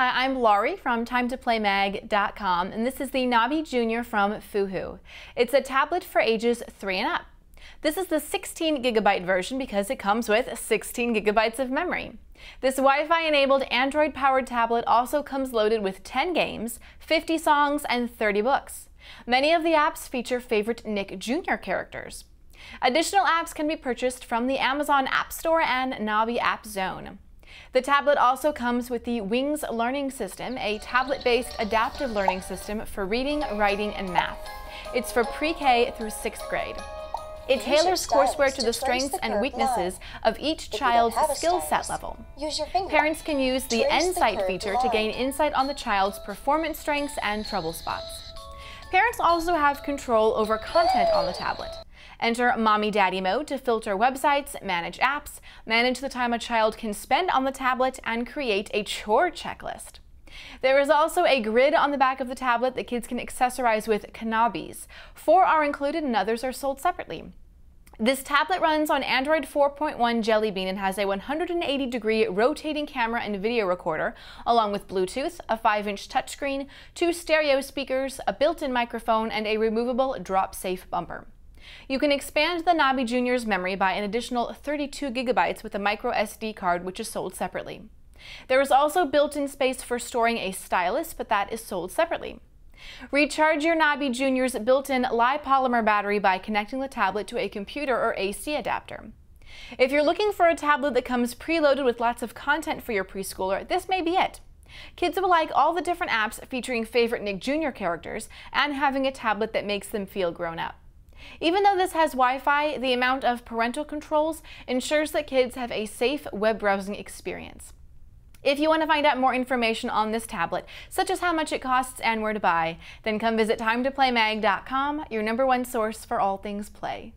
Hi, I'm Laurie from timetoplaymag.com, and this is the Nabi Junior from Fuhu. It's a tablet for ages 3 and up. This is the 16 gigabyte version because it comes with 16 gigabytes of memory. This Wi-Fi enabled Android powered tablet also comes loaded with 10 games, 50 songs, and 30 books. Many of the apps feature favorite Nick Jr. characters. Additional apps can be purchased from the Amazon App Store and Nabi App Zone. The tablet also comes with the Wings Learning System, a tablet-based adaptive learning system for reading, writing, and math. It's for pre-K through sixth grade. It tailors coursework to the strengths and weaknesses of each child's skill set level. Parents can use the Insight feature to gain insight on the child's performance strengths and trouble spots. Parents also have control over content on the tablet. Enter mommy daddy mode to filter websites, manage apps, manage the time a child can spend on the tablet, and create a chore checklist. There is also a grid on the back of the tablet that kids can accessorize with canabees. Four are included and others are sold separately. This tablet runs on Android 4.1 Jelly Bean and has a 180 degree rotating camera and video recorder, along with Bluetooth, a 5 inch touchscreen, two stereo speakers, a built in microphone, and a removable drop safe bumper. You can expand the Nabi Jr.'s memory by an additional 32 gigabytes with a micro SD card, which is sold separately. There is also built-in space for storing a stylus, but that is sold separately. Recharge your Nabi Jr.'s built-in Li-polymer battery by connecting the tablet to a computer or AC adapter. If you're looking for a tablet that comes preloaded with lots of content for your preschooler, this may be it. Kids will like all the different apps featuring favorite Nick Jr. characters and having a tablet that makes them feel grown up. Even though this has Wi-Fi, the amount of parental controls ensures that kids have a safe web browsing experience. If you want to find out more information on this tablet, such as how much it costs and where to buy, then come visit timetoplaymag.com, your number one source for all things play.